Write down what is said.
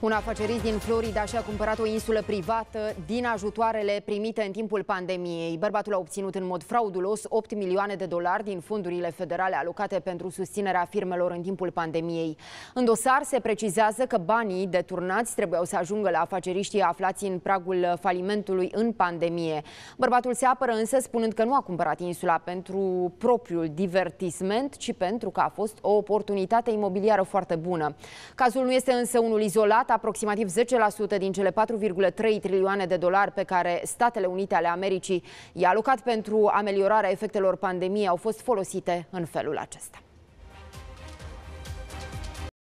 Un afacerist din Florida și-a cumpărat o insulă privată din ajutoarele primite în timpul pandemiei. Bărbatul a obținut în mod fraudulos 8 milioane de dolari din fondurile federale alocate pentru susținerea firmelor în timpul pandemiei. În dosar se precizează că banii deturnați trebuiau să ajungă la afaceriștii aflați în pragul falimentului în pandemie. Bărbatul se apără însă spunând că nu a cumpărat insula pentru propriul divertisment, ci pentru că a fost o oportunitate imobiliară foarte bună. Cazul nu este însă unul izolat, dat aproximativ 10% din cele 4,3 trilioane de dolari pe care Statele Unite ale Americii i-a alocat pentru ameliorarea efectelor pandemiei au fost folosite în felul acesta.